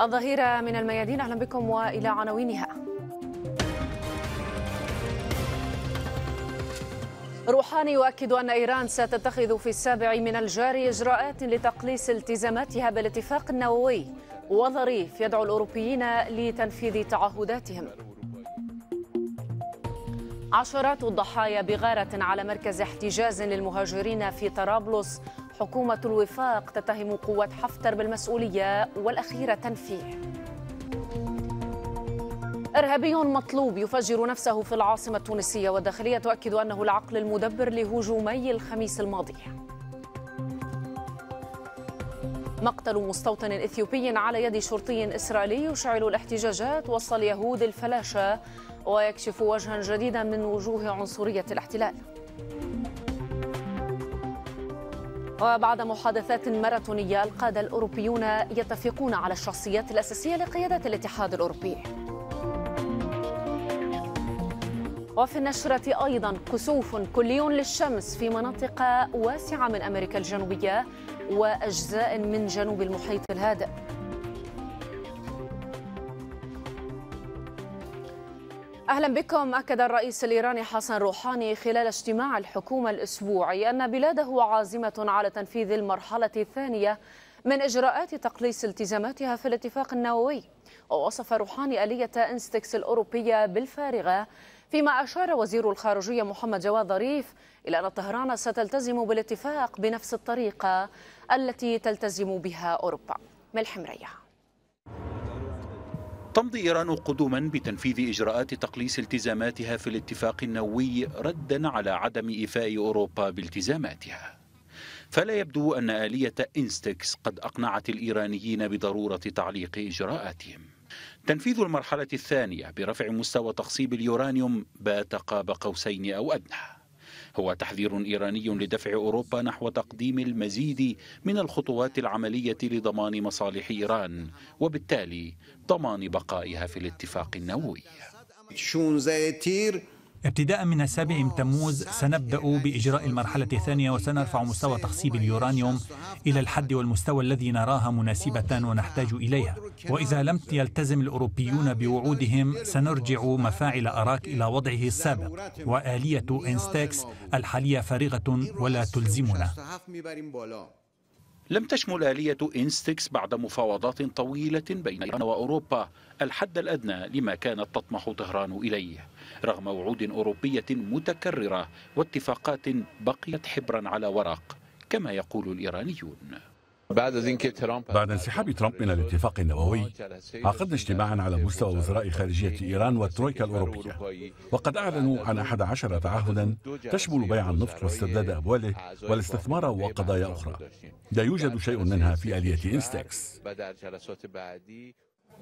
الظهيرة من الميادين أهلا بكم وإلى عناوينها روحاني يؤكد أن إيران ستتخذ في السابع من الجاري إجراءات لتقليص التزاماتها بالاتفاق النووي وظريف يدعو الأوروبيين لتنفيذ تعهداتهم عشرات الضحايا بغارة على مركز احتجاز للمهاجرين في طرابلس حكومة الوفاق تتهم قوة حفتر بالمسؤولية والأخيرة تنفيه إرهابي مطلوب يفجر نفسه في العاصمة التونسية والداخلية تؤكد أنه العقل المدبر لهجومي الخميس الماضي مقتل مستوطن إثيوبي على يد شرطي إسرائيلي يشعل الاحتجاجات وسط اليهود الفلاشة ويكشف وجها جديدا من وجوه عنصرية الاحتلال وبعد محادثات ماراثونية القادة الأوروبيون يتفقون على الشخصيات الأساسية لقيادة الاتحاد الأوروبي وفي النشرة أيضا كسوف كلي للشمس في مناطق واسعة من أمريكا الجنوبية وأجزاء من جنوب المحيط الهادئ أهلا بكم أكد الرئيس الإيراني حسن روحاني خلال اجتماع الحكومة الأسبوعي أن بلاده عازمة على تنفيذ المرحلة الثانية من إجراءات تقليص التزاماتها في الاتفاق النووي ووصف روحاني آلية إنستكس الأوروبية بالفارغة فيما أشار وزير الخارجية محمد جواد ظريف إلى أن طهران ستلتزم بالاتفاق بنفس الطريقة التي تلتزم بها أوروبا ملحم ريح تمضي إيران قدما بتنفيذ إجراءات تقليص التزاماتها في الاتفاق النووي ردا على عدم إيفاء أوروبا بالتزاماتها فلا يبدو أن آلية إنستكس قد أقنعت الإيرانيين بضرورة تعليق إجراءاتهم تنفيذ المرحلة الثانية برفع مستوى تخصيب اليورانيوم بات قاب قوسين أو أدنى هو تحذير إيراني لدفع أوروبا نحو تقديم المزيد من الخطوات العملية لضمان مصالح إيران وبالتالي ضمان بقائها في الاتفاق النووي 16 ابتداء من السابع من تموز سنبدأ بإجراء المرحلة الثانية وسنرفع مستوى تخصيب اليورانيوم إلى الحد والمستوى الذي نراها مناسبة ونحتاج إليها وإذا لم يلتزم الأوروبيون بوعودهم سنرجع مفاعل أراك إلى وضعه السابق وآلية إنستاكس الحالية فارغة ولا تلزمنا لم تشمل آلية إنستكس بعد مفاوضات طويلة بين إيران وأوروبا الحد الأدنى لما كانت تطمح طهران إليه رغم وعود أوروبية متكررة واتفاقات بقيت حبرا على ورق كما يقول الإيرانيون بعد انسحاب ترامب من الاتفاق النووي عقدنا اجتماعا على مستوى وزراء خارجية إيران والترويكا الأوروبية وقد أعلنوا عن 11 تعهدا تشمل بيع النفط واسترداد أمواله والاستثمار وقضايا أخرى لا يوجد شيء منها في آلية إنستكس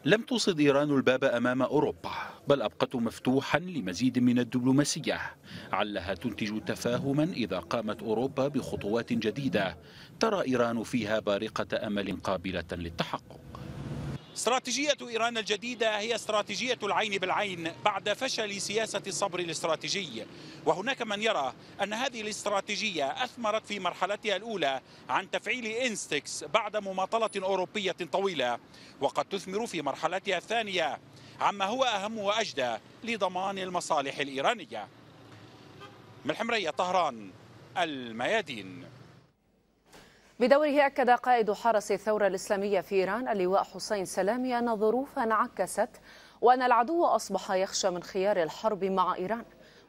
لم تصد إيران الباب أمام أوروبا بل أبقته مفتوحا لمزيد من الدبلوماسية علها تنتج تفاهما إذا قامت أوروبا بخطوات جديدة ترى إيران فيها بارقة أمل قابلة للتحقق استراتيجية إيران الجديدة هي استراتيجية العين بالعين بعد فشل سياسة الصبر الاستراتيجي وهناك من يرى أن هذه الاستراتيجية أثمرت في مرحلتها الأولى عن تفعيل إنستكس بعد مماطلة أوروبية طويلة وقد تثمر في مرحلتها الثانية عما هو أهم وأجدى لضمان المصالح الإيرانية من طهران الميادين بدوره أكد قائد حرس الثورة الإسلامية في إيران اللواء حسين سلامي أن الظروف انعكست وأن العدو أصبح يخشى من خيار الحرب مع إيران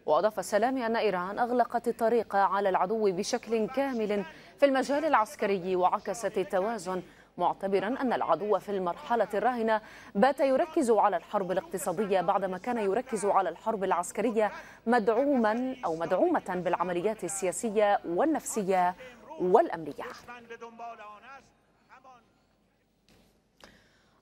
وأضاف سلامي أن إيران أغلقت الطريق على العدو بشكل كامل في المجال العسكري وعكست التوازن معتبرا أن العدو في المرحلة الراهنة بات يركز على الحرب الاقتصادية بعدما كان يركز على الحرب العسكرية مدعوما أو مدعومة بالعمليات السياسية والنفسية والأمنية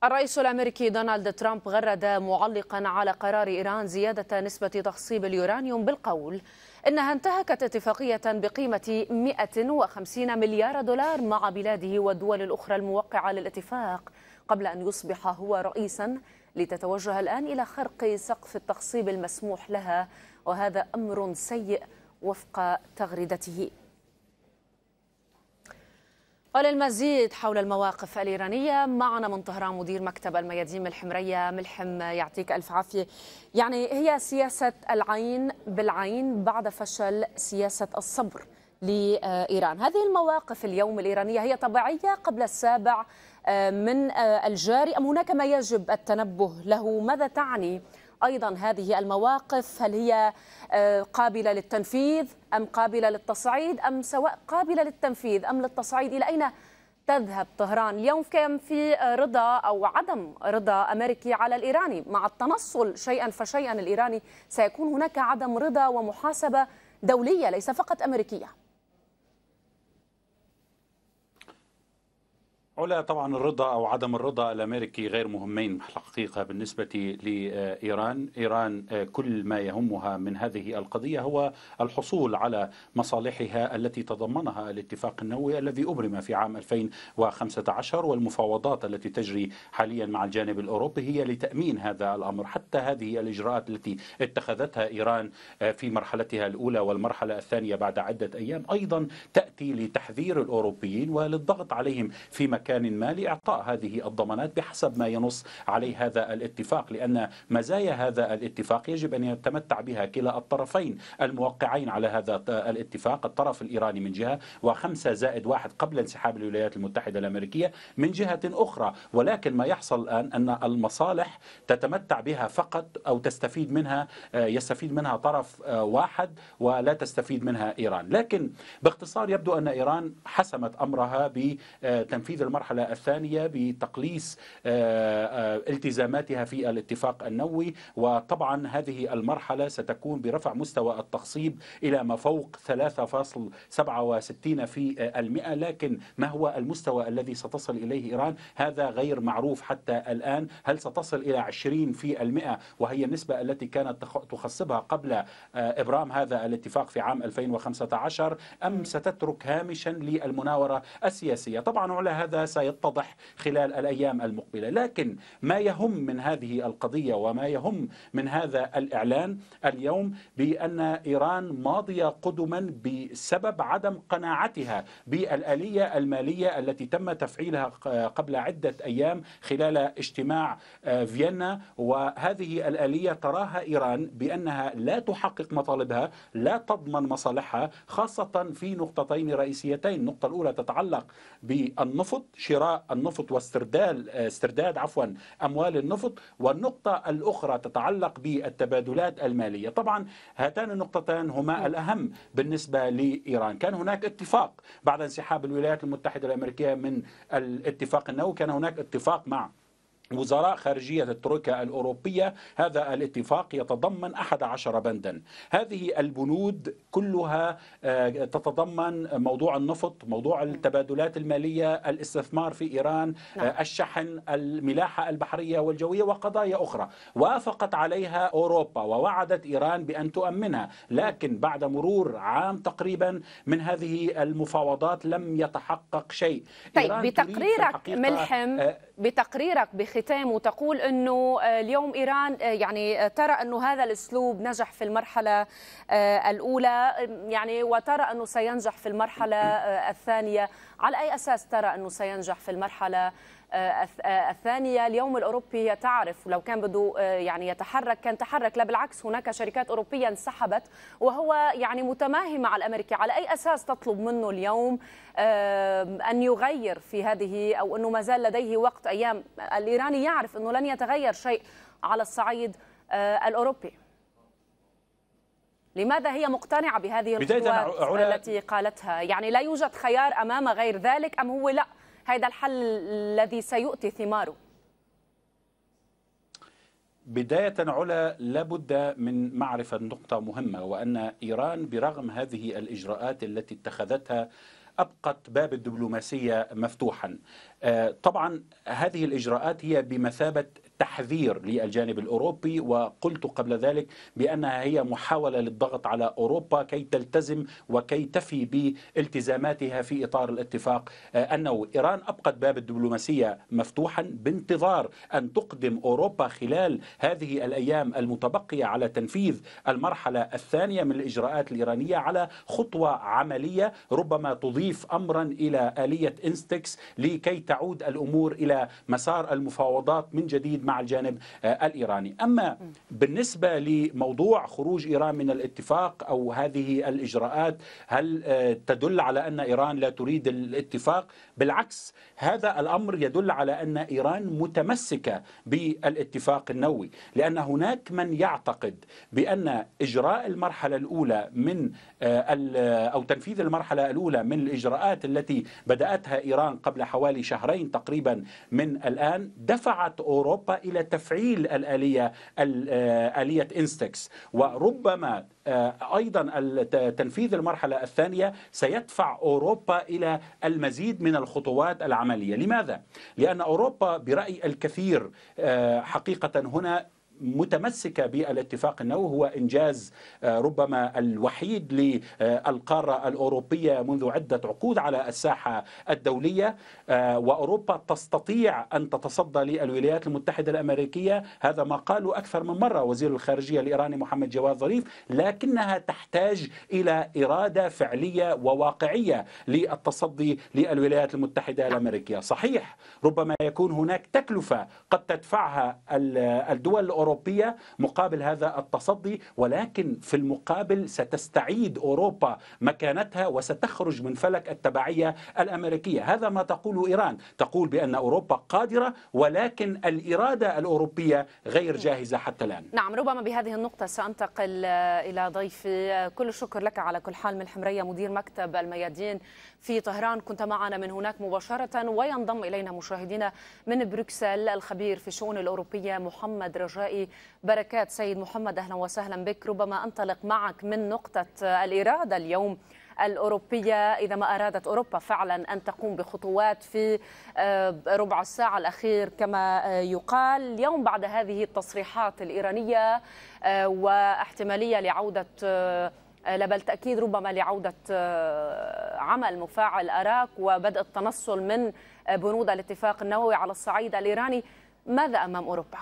الرئيس الامريكي دونالد ترامب غرد معلقا على قرار ايران زياده نسبه تخصيب اليورانيوم بالقول انها انتهكت اتفاقيه بقيمه 150 مليار دولار مع بلاده والدول الاخرى الموقعه للاتفاق قبل ان يصبح هو رئيسا لتتوجه الان الى خرق سقف التخصيب المسموح لها وهذا امر سيء وفق تغريدته وللمزيد حول المواقف الإيرانية معنا من طهران مدير مكتب الميادين الحمرية ملحم يعطيك ألف عافية يعني هي سياسة العين بالعين بعد فشل سياسة الصبر لإيران هذه المواقف اليوم الإيرانية هي طبيعية قبل السابع آه، من آه، الجاري أم هناك ما يجب التنبه له ماذا تعني أيضا هذه المواقف هل هي آه، قابلة للتنفيذ أم قابلة للتصعيد أم سواء قابلة للتنفيذ أم للتصعيد إلى أين تذهب طهران اليوم كان في رضا أو عدم رضا أمريكي على الإيراني مع التنصل شيئا فشيئا الإيراني سيكون هناك عدم رضا ومحاسبة دولية ليس فقط أمريكية علا طبعا الرضا او عدم الرضا الامريكي غير مهمين الحقيقه بالنسبه لايران، ايران آه، كل ما يهمها من هذه القضيه هو الحصول على مصالحها التي تضمنها الاتفاق النووي الذي ابرم في عام 2015 والمفاوضات التي تجري حاليا مع الجانب الاوروبي هي لتامين هذا الامر، حتى هذه الاجراءات التي اتخذتها ايران آه، في مرحلتها الاولى والمرحله الثانيه بعد عده ايام ايضا تاتي لتحذير الاوروبيين وللضغط عليهم في مكان مكان ما لإعطاء هذه الضمانات بحسب ما ينص عليه هذا الاتفاق لأن مزايا هذا الاتفاق يجب أن يتمتع بها كلا الطرفين الموقعين على هذا الاتفاق الطرف الإيراني من جهة وخمسة زائد واحد قبل انسحاب الولايات المتحدة الأمريكية من جهة أخرى ولكن ما يحصل الآن أن المصالح تتمتع بها فقط أو تستفيد منها آه، يستفيد منها طرف آه، واحد ولا تستفيد منها إيران لكن باختصار يبدو أن إيران حسمت أمرها بتنفيذ المرحلة المرحلة الثانية بتقليص آه، آه، التزاماتها في الاتفاق النووي وطبعا هذه المرحلة ستكون برفع مستوى التخصيب إلى ما فوق 3.67 في آه، المئة لكن ما هو المستوى الذي ستصل إليه إيران هذا غير معروف حتى الآن هل ستصل إلى 20 في المئة وهي النسبة التي كانت تخصبها قبل إبرام هذا الاتفاق في عام 2015 أم ستترك هامشا للمناورة السياسية طبعا على هذا سيتضح خلال الأيام المقبلة لكن ما يهم من هذه القضية وما يهم من هذا الإعلان اليوم بأن إيران ماضية قدما بسبب عدم قناعتها بالآلية المالية التي تم تفعيلها قبل عدة أيام خلال اجتماع آه، فيينا وهذه الآلية تراها إيران بأنها لا تحقق مطالبها لا تضمن مصالحها خاصة في نقطتين رئيسيتين النقطة الأولى تتعلق بالنفط شراء النفط واسترداد آه، استرداد عفوا اموال النفط والنقطه الاخرى تتعلق بالتبادلات الماليه طبعا هاتان النقطتان هما نعم. الاهم بالنسبه لايران كان هناك اتفاق بعد انسحاب الولايات المتحده الامريكيه من الاتفاق النووي كان هناك اتفاق مع وزراء خارجية التركيا الأوروبية هذا الاتفاق يتضمن 11 بندا هذه البنود كلها آه، تتضمن موضوع النفط موضوع نعم. التبادلات المالية الاستثمار في إيران نعم. آه، الشحن الملاحة البحرية والجوية وقضايا أخرى وافقت عليها أوروبا ووعدت إيران بأن تؤمنها لكن بعد مرور عام تقريبا من هذه المفاوضات لم يتحقق شيء طيب بتقريرك ملحم آه، بتقريرك بختام تقول انه آه، اليوم ايران آه، يعني آه، ترى انه هذا الاسلوب نجح في المرحله الاولى يعني وترى انه سينجح في المرحله الثانيه على اي اساس ترى انه سينجح في المرحله آه، آه، الثانيه اليوم الاوروبي تعرف لو كان بده آه، يعني يتحرك كان تحرك لا بالعكس هناك شركات اوروبيه انسحبت وهو يعني متماهي مع الامريكي على اي اساس تطلب منه اليوم ان يغير في هذه او انه ما زال لديه وقت ايام الايراني يعرف انه لن يتغير شيء على الصعيد الاوروبي لماذا هي مقتنعه بهذه الخطوات التي قالتها يعني لا يوجد خيار امام غير ذلك ام هو لا هذا الحل الذي سيؤتي ثماره بداية علا لابد من معرفة نقطة مهمة وأن إيران برغم هذه الإجراءات التي اتخذتها أبقت باب الدبلوماسية مفتوحا آه، طبعا هذه الإجراءات هي بمثابة تحذير للجانب الاوروبي وقلت قبل ذلك بانها هي محاوله للضغط على اوروبا كي تلتزم وكي تفي بالتزاماتها في اطار الاتفاق آه، انه ايران ابقت باب الدبلوماسيه مفتوحا بانتظار ان تقدم اوروبا خلال هذه الايام المتبقيه على تنفيذ المرحله الثانيه من الاجراءات الايرانيه على خطوه عمليه ربما تضيف امرا الى اليه انستكس لكي تعود الامور الى مسار المفاوضات من جديد مع الجانب آه، الإيراني أما بالنسبة لموضوع خروج إيران من الاتفاق أو هذه الإجراءات هل آه، تدل على أن إيران لا تريد الاتفاق بالعكس هذا الأمر يدل على أن إيران متمسكة بالاتفاق النووي لأن هناك من يعتقد بأن إجراء المرحلة الأولى من آه، أو تنفيذ المرحلة الأولى من الإجراءات التي بدأتها إيران قبل حوالي شهرين تقريبا من الآن دفعت أوروبا إلى تفعيل الآلية آه، آلية إنستكس وربما آه، أيضا تنفيذ المرحلة الثانية سيدفع أوروبا إلى المزيد من الخطوات العملية لماذا؟ لأن أوروبا برأي الكثير آه، حقيقة هنا متمسكة بالاتفاق النووي هو إنجاز آه، ربما الوحيد للقارة الأوروبية منذ عدة عقود على الساحة الدولية آه، وأوروبا تستطيع أن تتصدى للولايات المتحدة الأمريكية هذا ما قاله أكثر من مرة وزير الخارجية الإيراني محمد جواد ظريف لكنها تحتاج إلى إرادة فعلية وواقعية للتصدي للولايات المتحدة الأمريكية صحيح ربما يكون هناك تكلفة قد تدفعها الدول الأوروبية الأوروبية مقابل هذا التصدي ولكن في المقابل ستستعيد أوروبا مكانتها وستخرج من فلك التبعية الأمريكية هذا ما تقوله إيران تقول بأن أوروبا قادرة ولكن الإرادة الأوروبية غير جاهزة حتى الآن نعم ربما بهذه النقطة سأنتقل إلى ضيفي كل الشكر لك على كل حال من حمرية مدير مكتب الميادين في طهران كنت معنا من هناك مباشرة وينضم إلينا مشاهدينا من بروكسل الخبير في الشؤون الأوروبية محمد رجائي بركات سيد محمد أهلا وسهلا بك ربما أنطلق معك من نقطة الإرادة اليوم الأوروبية إذا ما أرادت أوروبا فعلا أن تقوم بخطوات في آه، ربع الساعة الأخير كما آه، يقال اليوم بعد هذه التصريحات الإيرانية آه، واحتمالية لعودة لا بل تأكيد ربما لعودة عمل مفاعل أراك وبدء التنصل من بنود الاتفاق النووي على الصعيد الإيراني ماذا أمام أوروبا؟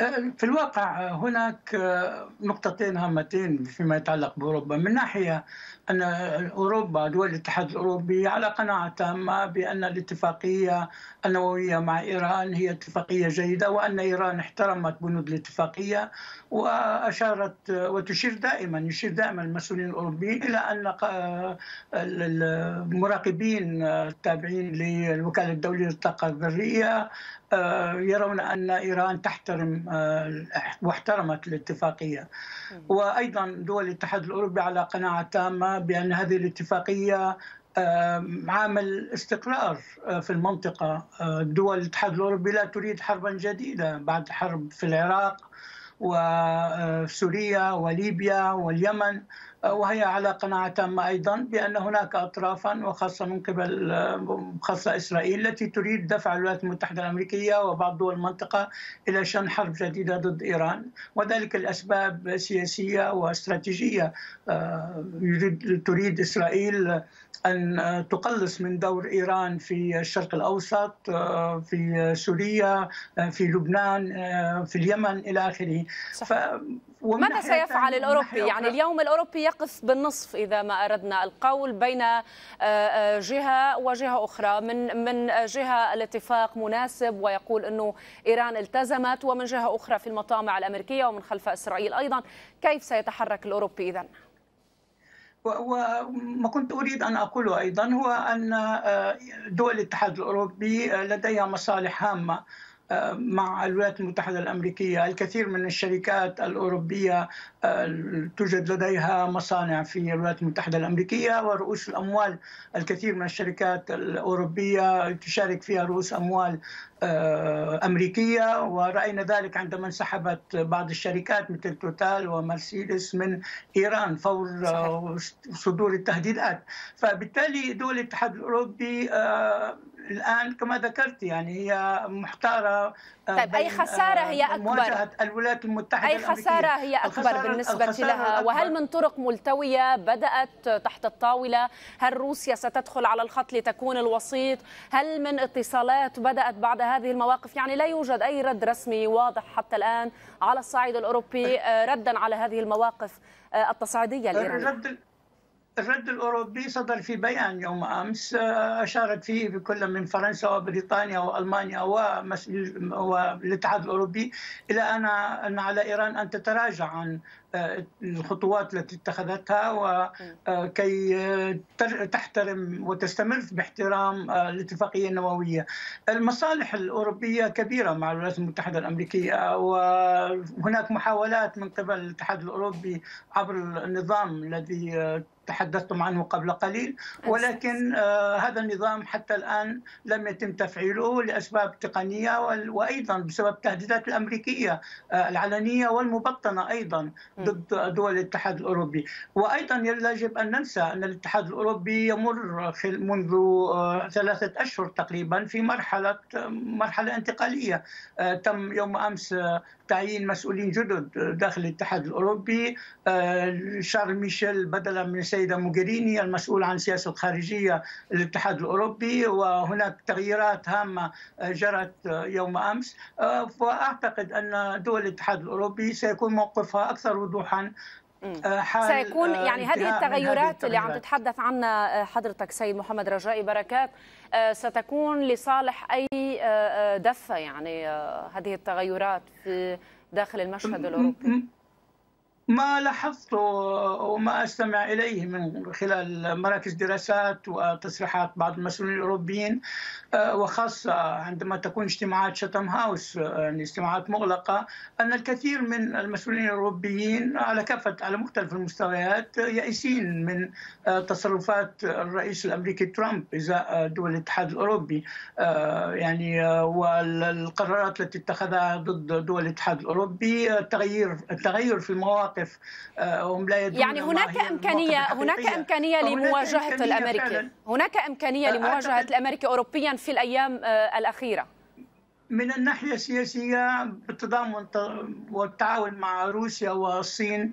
آه، في الواقع آه، هناك آه، نقطتين هامتين فيما يتعلق باوروبا، من ناحيه ان اوروبا دول الاتحاد الاوروبي على قناعه تامه بان الاتفاقيه النوويه مع ايران هي اتفاقيه جيده وان ايران احترمت بنود الاتفاقيه واشارت وتشير دائما يشير دائما المسؤولين الاوروبيين الى ان المراقبين التابعين للوكاله الدوليه للطاقه الذريه آه، يرون ان ايران تحترم آه، واحترمت الاتفاقيه وايضا دول الاتحاد الاوروبي على قناعه تامه بان هذه الاتفاقيه آه، عامل استقرار في المنطقه دول الاتحاد الاوروبي لا تريد حربا جديده بعد حرب في العراق وسوريا وليبيا واليمن وهي على قناعة تامة أيضا بأن هناك أطرافا وخاصة من قبل خاصة إسرائيل التي تريد دفع الولايات المتحدة الأمريكية وبعض دول المنطقة إلى شن حرب جديدة ضد إيران وذلك الأسباب سياسية واستراتيجية آه، تريد إسرائيل أن تقلص من دور إيران في الشرق الأوسط آه، في سوريا آه، في لبنان في اليمن إلى آخره ف... ماذا سيفعل الأوروبي؟ يعني اليوم الأوروبي يقف بالنصف إذا ما أردنا القول بين آه، آه، جهة وجهة أخرى من من جهة الاتفاق مناسب ويقول أنه إيران التزمت ومن جهة أخرى في المطامع الأمريكية ومن خلف إسرائيل أيضا كيف سيتحرك الأوروبي إذا؟ وما كنت اريد ان اقوله ايضا هو ان آه، دول الاتحاد الاوروبي لديها مصالح هامه مع الولايات المتحدة الأمريكية الكثير من الشركات الأوروبية آه، توجد لديها مصانع في الولايات المتحدة الأمريكية ورؤوس الأموال الكثير من الشركات الأوروبية تشارك فيها رؤوس أموال آه، أمريكية ورأينا ذلك عندما انسحبت بعض الشركات مثل توتال ومرسيدس من إيران فور آه، صدور التهديدات فبالتالي دول الاتحاد الأوروبي الان كما ذكرت يعني هي محتاره آه، طيب اي خساره آه، هي اكبر مواجهه الولايات المتحده اي خساره الأمريكية. هي اكبر بالنسبه لها وهل من طرق ملتويه بدات تحت الطاوله هل روسيا ستدخل على الخط لتكون الوسيط هل من اتصالات بدات بعد هذه المواقف يعني لا يوجد اي رد رسمي واضح حتى الان على الصعيد الاوروبي آه، ردا على هذه المواقف التصعيديه الايرانيه الرد الاوروبي صدر في بيان يوم امس آه، اشارت فيه بكل من فرنسا وبريطانيا والمانيا والاتحاد الاوروبي الى ان ان على ايران ان تتراجع عن آه، الخطوات التي اتخذتها وكي آه، تحترم وتستمر باحترام الاتفاقية النووية المصالح الأوروبية كبيرة مع الولايات المتحدة الأمريكية وهناك محاولات من قبل الاتحاد الأوروبي عبر النظام الذي تحدثتم عنه قبل قليل ولكن آه، هذا النظام حتى الآن لم يتم تفعيله لأسباب تقنية وأيضا بسبب التهديدات الأمريكية آه، العلنية والمبطنة أيضا ضد دول الاتحاد الأوروبي وأيضا يجب أن ننسى أن الاتحاد الأوروبي يمر منذ آه، ثلاثة أشهر تقريبا في مرحلة مرحلة انتقالية تم يوم أمس تعيين مسؤولين جدد داخل الاتحاد الاوروبي آه، شارل ميشيل بدلا من السيده موغريني المسؤول عن السياسه الخارجيه للاتحاد الاوروبي وهناك تغييرات هامه آه، جرت آه، يوم امس واعتقد ان دول الاتحاد الاوروبي سيكون موقفها اكثر وضوحا سيكون يعني هذه التغيرات, هذه التغيرات اللي عم تتحدث عنها حضرتك سيد محمد رجائي بركات ستكون لصالح اي آه، آه، دفى يعني آه، هذه التغيرات في داخل المشهد الاوروبي؟ ما لاحظته وما استمع اليه من خلال مراكز دراسات وتصريحات بعض المسؤولين الاوروبيين آه، وخاصه عندما تكون اجتماعات شتم هاوس آه، يعني اجتماعات مغلقه ان الكثير من المسؤولين الاوروبيين على كافه على مختلف المستويات آه، يائسين من تصرفات الرئيس الامريكي ترامب ازاء دول الاتحاد الاوروبي يعني والقرارات التي اتخذها ضد دول الاتحاد الاوروبي التغيير التغير في المواقف مواقف آه، هم لا يدرون يعني هناك امكانيه هناك امكانيه لمواجهه الامريكي هناك امكانيه لمواجهه الامريكي اوروبيا في الايام آه، الاخيره من الناحيه السياسيه بالتضامن والتعاون مع روسيا والصين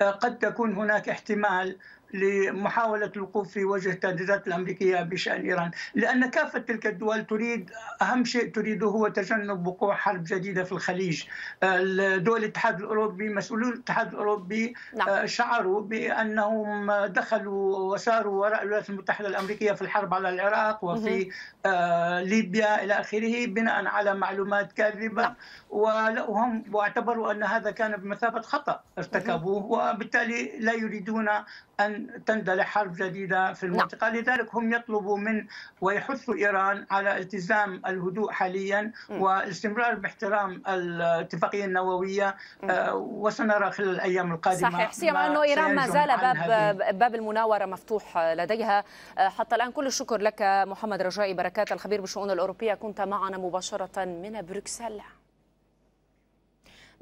آه، قد تكون هناك احتمال لمحاولة الوقوف في وجه التهديدات الأمريكية بشأن إيران لأن كافة تلك الدول تريد أهم شيء تريده هو تجنب وقوع حرب جديدة في الخليج دول الاتحاد الأوروبي مسؤولي الاتحاد الأوروبي نعم. آه، شعروا بأنهم دخلوا وساروا وراء الولايات المتحدة الأمريكية في الحرب على العراق وفي آه، ليبيا إلى آخره بناء على معلومات كاذبة نعم. وهم واعتبروا أن هذا كان بمثابة خطأ ارتكبوه وبالتالي لا يريدون أن أن تندلع حرب جديدة في نعم. المنطقة نعم. لذلك هم يطلبوا من ويحثوا إيران على التزام الهدوء حاليا م. والاستمرار باحترام الاتفاقية النووية آه، وسنرى خلال الأيام القادمة صحيح سيما أنه إيران ما زال باب, باب المناورة مفتوح لديها آه، حتى الآن كل الشكر لك محمد رجائي بركات الخبير بالشؤون الأوروبية كنت معنا مباشرة من بروكسل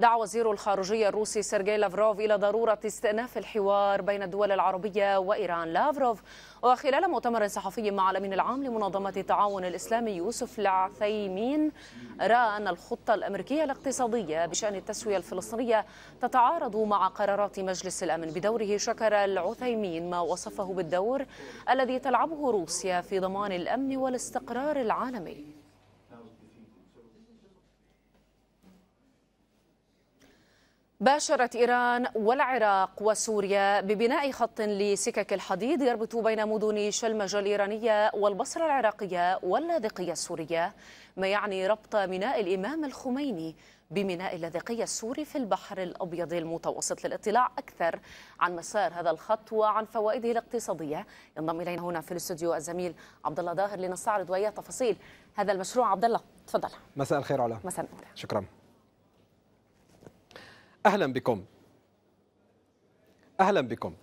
دعا وزير الخارجية الروسي سيرجي لافروف إلى ضرورة استئناف الحوار بين الدول العربية وإيران لافروف وخلال مؤتمر صحفي مع الأمين العام لمنظمة التعاون الإسلامي يوسف العثيمين رأى أن الخطة الأمريكية الاقتصادية بشأن التسوية الفلسطينية تتعارض مع قرارات مجلس الأمن بدوره شكر العثيمين ما وصفه بالدور الذي تلعبه روسيا في ضمان الأمن والاستقرار العالمي باشرت إيران والعراق وسوريا ببناء خط لسكك الحديد يربط بين مدن شلمج الإيرانية والبصرة العراقية واللاذقية السورية ما يعني ربط ميناء الإمام الخميني بميناء اللاذقية السوري في البحر الأبيض المتوسط للاطلاع أكثر عن مسار هذا الخط وعن فوائده الاقتصادية ينضم إلينا هنا في الاستوديو الزميل عبد الله ظاهر لنستعرض وإياه تفاصيل هذا المشروع عبد الله تفضل مساء الخير علاء مساء شكرا أهلا بكم أهلا بكم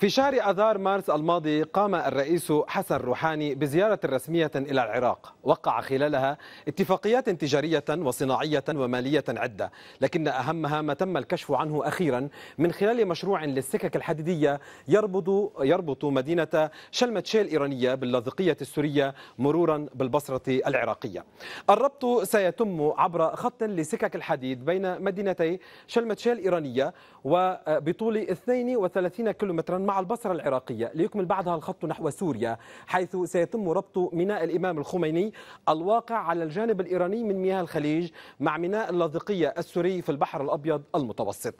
في شهر آذار مارس الماضي قام الرئيس حسن روحاني بزيارة رسمية إلى العراق وقع خلالها اتفاقيات تجارية وصناعية ومالية عدة لكن أهمها ما تم الكشف عنه أخيرا من خلال مشروع للسكك الحديدية يربط, يربط مدينة شلمتشيل الإيرانية باللاذقية السورية مرورا بالبصرة العراقية الربط سيتم عبر خط لسكك الحديد بين مدينتي شلمتشيل الإيرانية وبطول 32 كيلومترا مع البصرة العراقية ليكمل بعدها الخط نحو سوريا حيث سيتم ربط ميناء الإمام الخميني الواقع على الجانب الإيراني من مياه الخليج مع ميناء اللاذقية السوري في البحر الأبيض المتوسط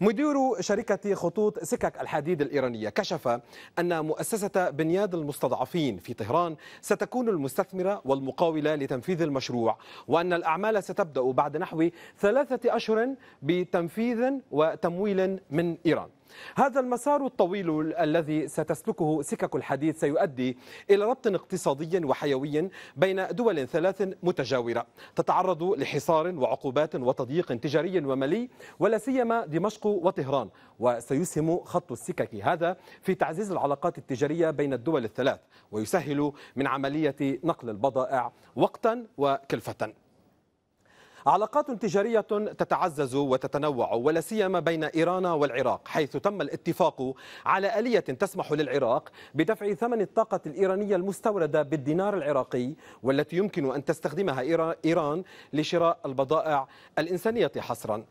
مدير شركة خطوط سكك الحديد الإيرانية كشف أن مؤسسة بنياد المستضعفين في طهران ستكون المستثمرة والمقاولة لتنفيذ المشروع وأن الأعمال ستبدأ بعد نحو ثلاثة أشهر بتنفيذ وتمويل من إيران هذا المسار الطويل الذي ستسلكه سكك الحديد سيؤدي إلى ربط اقتصادي وحيوي بين دول ثلاث متجاورة تتعرض لحصار وعقوبات وتضييق تجاري ومالي ولا سيما دمشق وطهران وسيسهم خط السكك هذا في تعزيز العلاقات التجارية بين الدول الثلاث ويسهل من عملية نقل البضائع وقتا وكلفة علاقات تجارية تتعزز وتتنوع ولا سيما بين إيران والعراق حيث تم الاتفاق على آلية تسمح للعراق بدفع ثمن الطاقة الإيرانية المستوردة بالدينار العراقي والتي يمكن أن تستخدمها إيران لشراء البضائع الإنسانية حصرا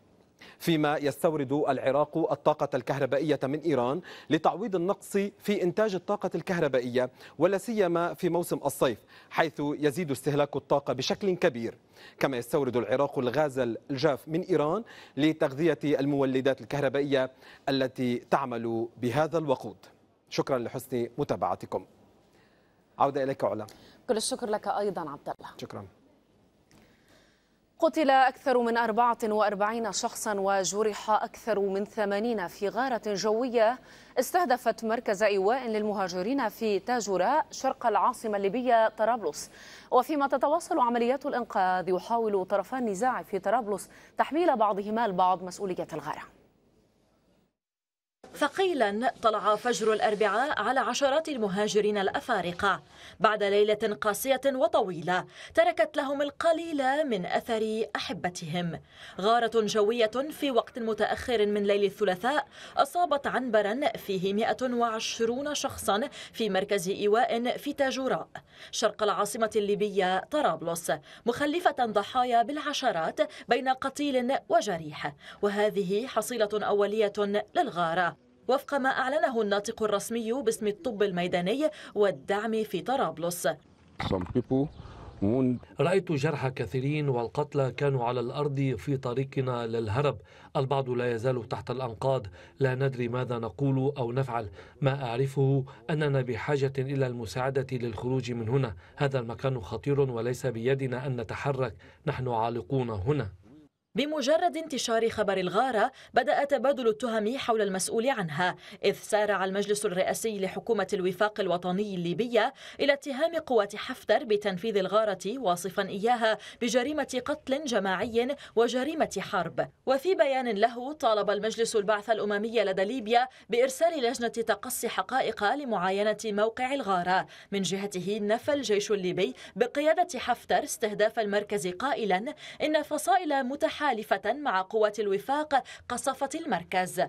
فيما يستورد العراق الطاقة الكهربائية من إيران لتعويض النقص في إنتاج الطاقة الكهربائية ولا سيما في موسم الصيف حيث يزيد استهلاك الطاقة بشكل كبير كما يستورد العراق الغاز الجاف من إيران لتغذية المولدات الكهربائية التي تعمل بهذا الوقود شكرا لحسن متابعتكم عودة إليك علا كل الشكر لك أيضا عبد الله شكرا قتل أكثر من 44 شخصا وجرح أكثر من 80 في غارة جوية استهدفت مركز إيواء للمهاجرين في تاجوراء شرق العاصمة الليبية طرابلس وفيما تتواصل عمليات الإنقاذ يحاول طرفان النزاع في طرابلس تحميل بعضهما البعض مسؤولية الغارة ثقيلا طلع فجر الأربعاء على عشرات المهاجرين الأفارقة بعد ليلة قاسية وطويلة تركت لهم القليل من أثر أحبتهم غارة جوية في وقت متأخر من ليل الثلاثاء أصابت عنبرا فيه 120 شخصا في مركز إيواء في تاجوراء شرق العاصمة الليبية طرابلس مخلفة ضحايا بالعشرات بين قتيل وجريح وهذه حصيلة أولية للغارة وفق ما أعلنه الناطق الرسمي باسم الطب الميداني والدعم في طرابلس رأيت جرحى كثيرين والقتلى كانوا على الأرض في طريقنا للهرب البعض لا يزال تحت الأنقاض لا ندري ماذا نقول أو نفعل ما أعرفه أننا بحاجة إلى المساعدة للخروج من هنا هذا المكان خطير وليس بيدنا أن نتحرك نحن عالقون هنا بمجرد انتشار خبر الغارة بدأ تبادل التهم حول المسؤول عنها إذ سارع المجلس الرئاسي لحكومة الوفاق الوطني الليبية إلى اتهام قوات حفتر بتنفيذ الغارة واصفا إياها بجريمة قتل جماعي وجريمة حرب وفي بيان له طالب المجلس البعث الأممية لدى ليبيا بإرسال لجنة تقصي حقائق لمعاينة موقع الغارة من جهته نفى الجيش الليبي بقيادة حفتر استهداف المركز قائلا إن فصائل متحركة مخالفة مع قوات الوفاق قصفت المركز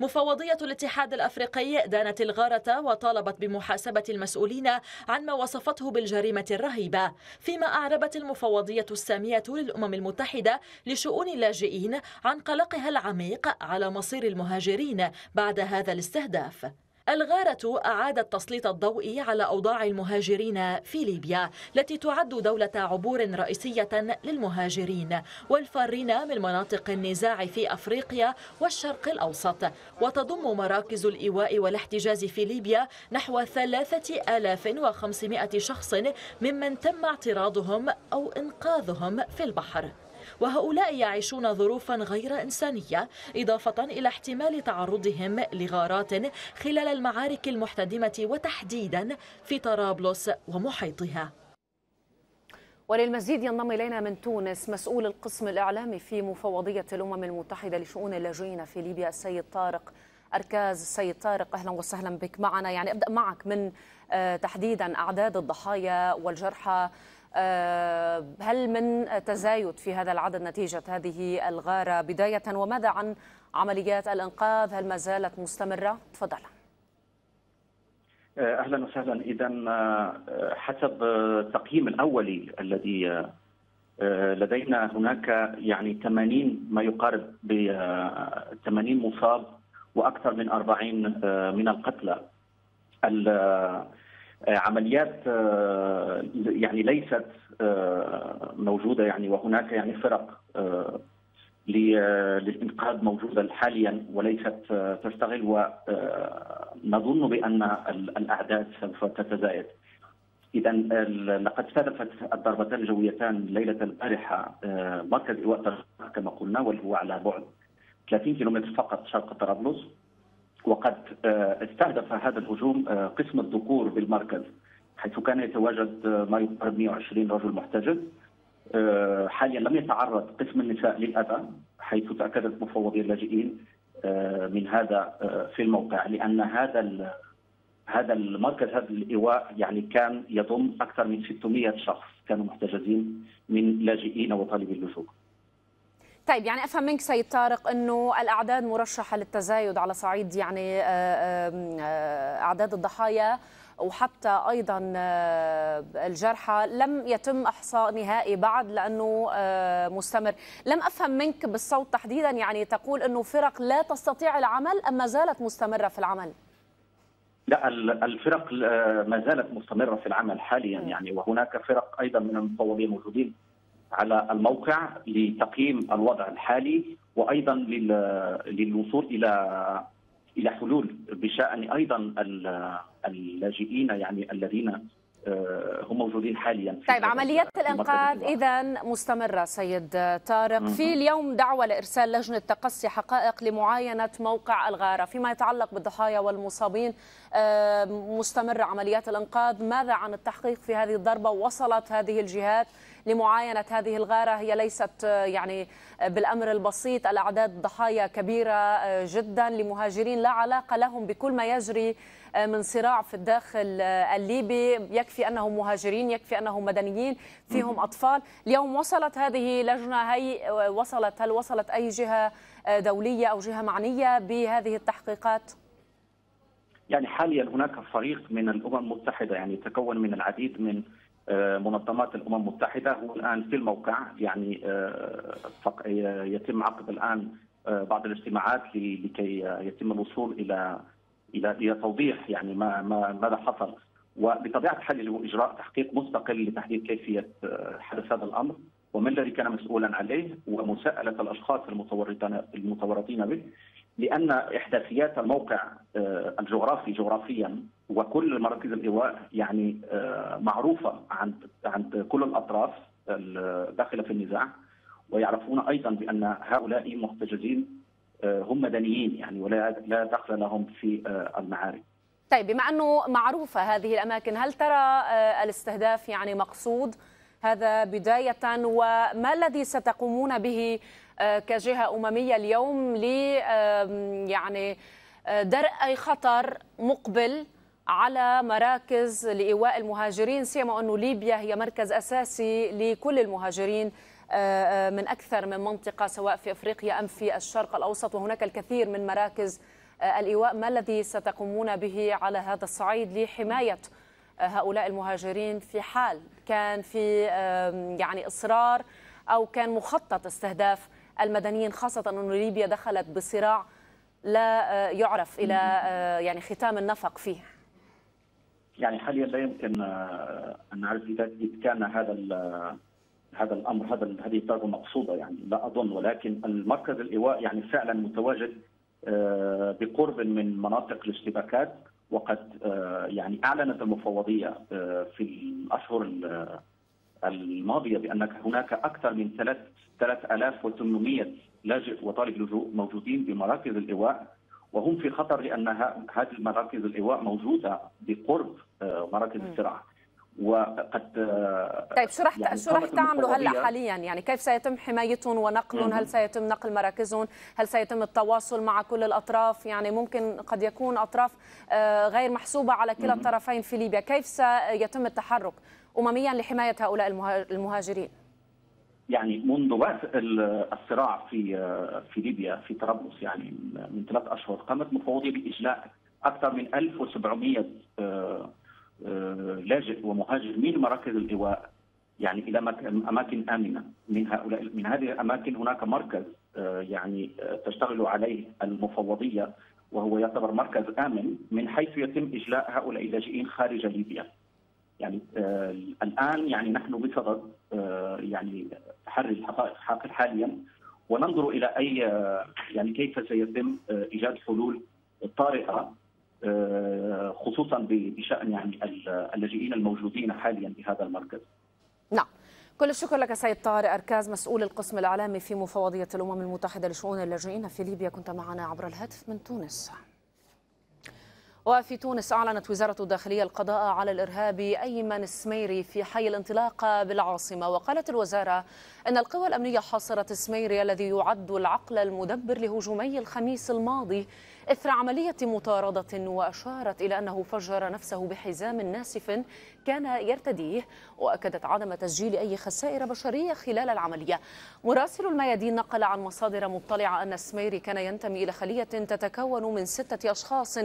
مفوضية الاتحاد الأفريقي دانت الغارة وطالبت بمحاسبة المسؤولين عن ما وصفته بالجريمة الرهيبة فيما أعربت المفوضية السامية للأمم المتحدة لشؤون اللاجئين عن قلقها العميق على مصير المهاجرين بعد هذا الاستهداف الغارة أعادت تسليط الضوء على أوضاع المهاجرين في ليبيا التي تعد دولة عبور رئيسية للمهاجرين والفارين من مناطق النزاع في أفريقيا والشرق الأوسط وتضم مراكز الإيواء والاحتجاز في ليبيا نحو 3500 شخص ممن تم اعتراضهم أو إنقاذهم في البحر وهؤلاء يعيشون ظروفا غير إنسانية إضافة إلى احتمال تعرضهم لغارات خلال المعارك المحتدمة وتحديدا في طرابلس ومحيطها وللمزيد ينضم إلينا من تونس مسؤول القسم الإعلامي في مفوضية الأمم المتحدة لشؤون اللاجئين في ليبيا السيد طارق أركاز السيد طارق أهلا وسهلا بك معنا يعني أبدأ معك من آه، تحديدا أعداد الضحايا والجرحى آه، هل من تزايد في هذا العدد نتيجة هذه الغارة بداية وماذا عن عمليات الإنقاذ هل ما زالت مستمرة؟ تفضل آه، أهلا وسهلا إذا آه، حسب التقييم الأولي الذي لدينا هناك يعني 80 ما يقارب ب 80 مصاب واكثر من 40 من القتلى آه، عمليات آه، يعني ليست آه، موجوده يعني وهناك يعني فرق للانقاذ موجوده حاليا وليست تشتغل ونظن بان الاعداد سوف تتزايد. اذا لقد استهدفت الضربتان الجويتان ليله البارحه مركز ايواء كما قلنا واللي هو على بعد 30 كيلومتر فقط شرق طرابلس وقد آه، استهدف هذا الهجوم آه، قسم الذكور بالمركز حيث كان يتواجد آه، ما يقارب 120 رجل محتجز حاليا لم يتعرض قسم النساء للاذى حيث تاكدت مفوضي اللاجئين من هذا في الموقع لان هذا هذا المركز هذا الايواء يعني كان يضم اكثر من 600 شخص كانوا محتجزين من لاجئين وطالبي اللجوء. طيب يعني افهم منك سيد طارق انه الاعداد مرشحه للتزايد على صعيد يعني آه، آه، اعداد الضحايا وحتى ايضا آه، الجرحى لم يتم احصاء نهائي بعد لانه مستمر لم افهم منك بالصوت تحديدا يعني تقول انه فرق لا تستطيع العمل ام ما زالت مستمره في العمل لا الفرق ما زالت مستمره في العمل حاليا يعني وهناك فرق ايضا من المفوضين موجودين على الموقع لتقييم الوضع الحالي وايضا للوصول الى الى حلول بشان ايضا اللاجئين يعني الذين آه، هم موجودين حاليا طيب عمليات الانقاذ اذا مستمره سيد طارق في اليوم دعوه لارسال لجنه تقصي حقائق لمعاينه موقع الغاره فيما يتعلق بالضحايا والمصابين آه، مستمر عمليات الإنقاذ ماذا عن التحقيق في هذه الضربة وصلت هذه الجهات لمعاينة هذه الغارة هي ليست آه، يعني آه، بالأمر البسيط الأعداد ضحايا كبيرة جدا لمهاجرين لا علاقة لهم بكل ما يجري من صراع في الداخل الليبي يكفي أنهم مهاجرين يكفي أنهم مدنيين فيهم أطفال اليوم وصلت هذه لجنة هي وصلت هل وصلت أي جهة دولية أو جهة معنية بهذه التحقيقات؟ يعني حاليا هناك فريق من الامم المتحده يعني يتكون من العديد من آه، منظمات الامم المتحده هو الان في الموقع يعني آه، يتم عقد الان آه، بعض الاجتماعات لكي يتم الوصول الى الى الى توضيح يعني ما ما ماذا حصل وبطبيعه الحال هو اجراء تحقيق مستقل لتحديد كيفيه حدث هذا الامر ومن الذي كان مسؤولا عليه ومساءله الاشخاص المتورطين المتورطين به لان احداثيات الموقع آه، الجغرافي جغرافيا وكل مراكز الايواء يعني آه، معروفه عند عند كل الاطراف الداخله في النزاع ويعرفون ايضا بان هؤلاء المحتجزين آه، هم مدنيين يعني ولا لا دخل لهم في المعارك. طيب بما انه معروفه هذه الاماكن هل ترى الاستهداف يعني مقصود؟ هذا بداية وما الذي ستقومون به آه، كجهه امميه اليوم ل يعني آه، درء اي خطر مقبل على مراكز لايواء المهاجرين سيما ان ليبيا هي مركز اساسي لكل المهاجرين آه، من اكثر من منطقه سواء في افريقيا ام في الشرق الاوسط وهناك الكثير من مراكز الايواء ما الذي ستقومون به على هذا الصعيد لحمايه هؤلاء المهاجرين في حال كان في يعني اصرار او كان مخطط استهداف المدنيين خاصة أن ليبيا دخلت بصراع لا آه، يعرف إلى آه، يعني ختام النفق فيه يعني حاليا لا يمكن آه، ان نعرف اذا كان هذا هذا الامر هذا هذه الطاقه مقصوده يعني لا اظن ولكن المركز الايواء يعني فعلا متواجد بقرب من مناطق الاشتباكات وقد يعني اعلنت المفوضيه في الاشهر الماضية بأن هناك أكثر من 3800 لاجئ وطالب لجوء موجودين بمراكز الإيواء وهم في خطر لأن هذه المراكز الإيواء موجودة بقرب آه، مراكز الزراعة وقد آه، طيب شو رح يعني شو رح تعملوا هلا حاليا يعني كيف سيتم حمايتهم ونقلهم هل سيتم نقل مراكزهم هل سيتم التواصل مع كل الاطراف يعني ممكن قد يكون اطراف آه، غير محسوبه على كلا الطرفين في ليبيا كيف سيتم التحرك أمميا لحماية هؤلاء المهاجرين؟ يعني منذ بدء الصراع في في ليبيا في طرابلس يعني من ثلاث اشهر قامت مفوضيه باجلاء اكثر من 1700 آه، آه، لاجئ ومهاجر من مراكز الايواء يعني الى اماكن امنه من هؤلاء من هذه الاماكن هناك مركز آه، يعني تشتغل عليه المفوضيه وهو يعتبر مركز امن من حيث يتم اجلاء هؤلاء اللاجئين خارج ليبيا. يعني آه الان يعني نحن بصدد آه يعني تحري الحقائق حاليا وننظر الى اي آه، يعني كيف سيتم آه، ايجاد حلول طارئه آه، خصوصا بشان يعني اللاجئين الموجودين حاليا بهذا المركز. نعم. كل الشكر لك سيد طارق أركاز مسؤول القسم الإعلامي في مفوضية الأمم المتحدة لشؤون اللاجئين في ليبيا كنت معنا عبر الهاتف من تونس وفي تونس أعلنت وزارة الداخلية القضاء على الإرهابي أيمن السميري في حي الانطلاقة بالعاصمة وقالت الوزارة أن القوى الأمنية حاصرت السميري الذي يعد العقل المدبر لهجومي الخميس الماضي إثر عملية مطاردة وأشارت إلى أنه فجر نفسه بحزام ناسف كان يرتديه وأكدت عدم تسجيل أي خسائر بشرية خلال العملية مراسل الميادين نقل عن مصادر مطلعة أن السميري كان ينتمي إلى خلية تتكون من ستة أشخاص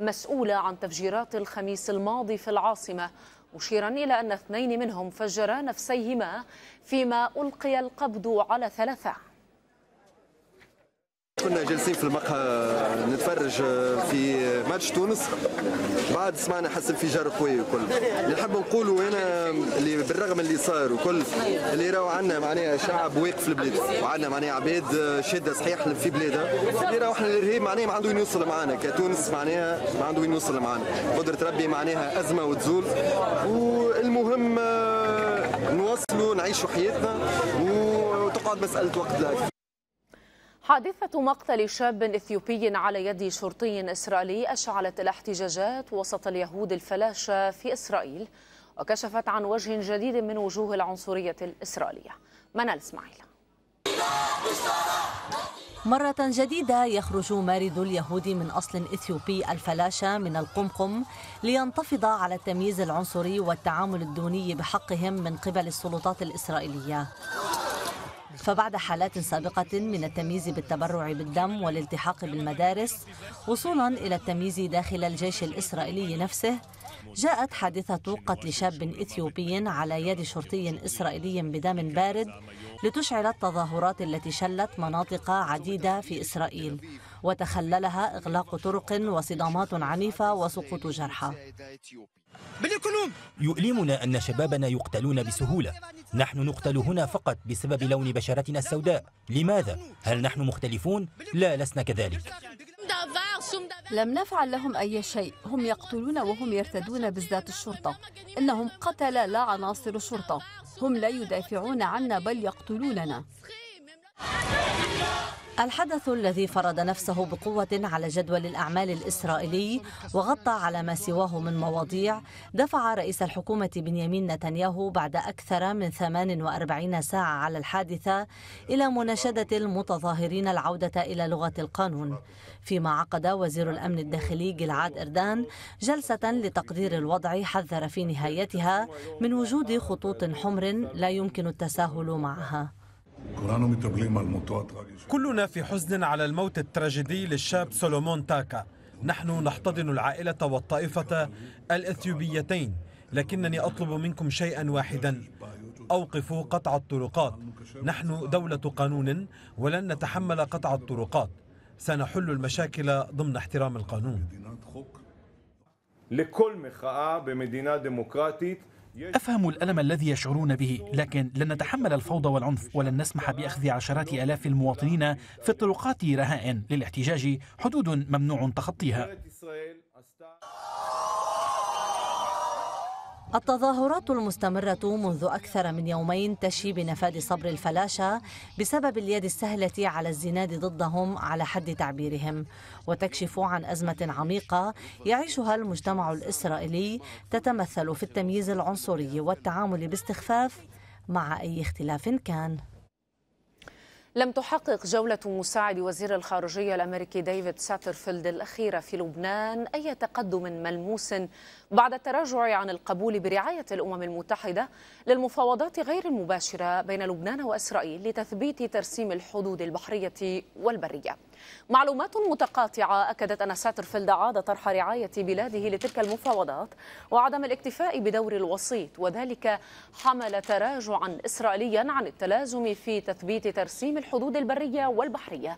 مسؤولة عن تفجيرات الخميس الماضي في العاصمة مشيرا إلى أن اثنين منهم فجرا نفسيهما فيما ألقي القبض على ثلاثة كنا جالسين في المقهى نتفرج آه، في ماتش تونس بعد سمعنا حس انفجار قوي وكل اللي نحب نقوله هنا اللي بالرغم اللي صار وكل اللي راهو عندنا معناها شعب واقف في البلاد وعندنا معناها عباد آه، شاده صحيح في بلادها اللي راهو احنا الارهاب معناها ما عنده وين يوصل معنا كتونس معناها ما عنده وين يوصل معنا قدره ربي معناها ازمه وتزول والمهم آه، نواصلوا نعيشوا حياتنا وتقعد مساله وقت لها حادثة مقتل شاب إثيوبي على يد شرطي إسرائيلي أشعلت الاحتجاجات وسط اليهود الفلاشة في إسرائيل وكشفت عن وجه جديد من وجوه العنصرية الإسرائيلية منال إسماعيل مرة جديدة يخرج مارد اليهود من أصل إثيوبي الفلاشة من القمقم لينتفض على التمييز العنصري والتعامل الدوني بحقهم من قبل السلطات الإسرائيلية فبعد حالات سابقة من التمييز بالتبرع بالدم والالتحاق بالمدارس وصولا إلى التمييز داخل الجيش الإسرائيلي نفسه جاءت حادثة قتل شاب إثيوبي على يد شرطي إسرائيلي بدم بارد لتشعل التظاهرات التي شلت مناطق عديدة في إسرائيل وتخللها إغلاق طرق وصدامات عنيفة وسقوط جرحى يؤلمنا أن شبابنا يقتلون بسهولة نحن نقتل هنا فقط بسبب لون بشرتنا السوداء لماذا؟ هل نحن مختلفون؟ لا لسنا كذلك لم نفعل لهم أي شيء هم يقتلون وهم يرتدون بالذات الشرطة إنهم قتل لا عناصر الشرطة هم لا يدافعون عنا بل يقتلوننا الحدث الذي فرض نفسه بقوة على جدول الأعمال الإسرائيلي وغطى على ما سواه من مواضيع دفع رئيس الحكومة بنيامين نتنياهو بعد أكثر من 48 ساعة على الحادثة إلى مناشدة المتظاهرين العودة إلى لغة القانون فيما عقد وزير الأمن الداخلي جلعاد إردان جلسة لتقدير الوضع حذر في نهايتها من وجود خطوط حمر لا يمكن التساهل معها كلنا في حزن على الموت التراجيدي للشاب سولومون تاكا نحن نحتضن العائلة والطائفة الإثيوبيتين لكنني أطلب منكم شيئا واحدا أوقفوا قطع الطرقات نحن دولة قانون ولن نتحمل قطع الطرقات سنحل المشاكل ضمن احترام القانون لكل مخاء بمدينة ديمقراطية أفهم الألم الذي يشعرون به لكن لن نتحمل الفوضى والعنف ولن نسمح بأخذ عشرات آلاف المواطنين في الطرقات رهائن للاحتجاج حدود ممنوع تخطيها التظاهرات المستمرة منذ أكثر من يومين تشي بنفاد صبر الفلاشة بسبب اليد السهلة على الزناد ضدهم على حد تعبيرهم وتكشف عن أزمة عميقة يعيشها المجتمع الإسرائيلي تتمثل في التمييز العنصري والتعامل باستخفاف مع أي اختلاف كان لم تحقق جولة مساعد وزير الخارجية الأمريكي ديفيد ساترفيلد الأخيرة في لبنان أي تقدم ملموس بعد التراجع عن القبول برعاية الأمم المتحدة للمفاوضات غير المباشرة بين لبنان وإسرائيل لتثبيت ترسيم الحدود البحرية والبرية معلومات متقاطعة أكدت أن ساترفيلد عاد طرح رعاية بلاده لتلك المفاوضات وعدم الاكتفاء بدور الوسيط وذلك حمل تراجعا إسرائيليا عن التلازم في تثبيت ترسيم الحدود البرية والبحرية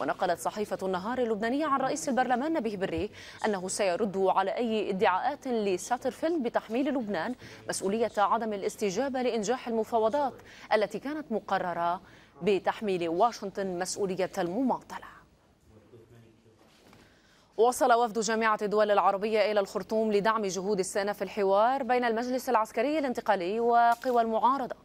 ونقلت صحيفة النهار اللبنانية عن رئيس البرلمان نبيه بري أنه سيرد على أي ادعاءات لساترفيلد بتحميل لبنان مسؤولية عدم الاستجابة لإنجاح المفاوضات التي كانت مقررة بتحميل واشنطن مسؤولية المماطلة وصل وفد جامعة الدول العربية إلى الخرطوم لدعم جهود السنة في الحوار بين المجلس العسكري الانتقالي وقوى المعارضة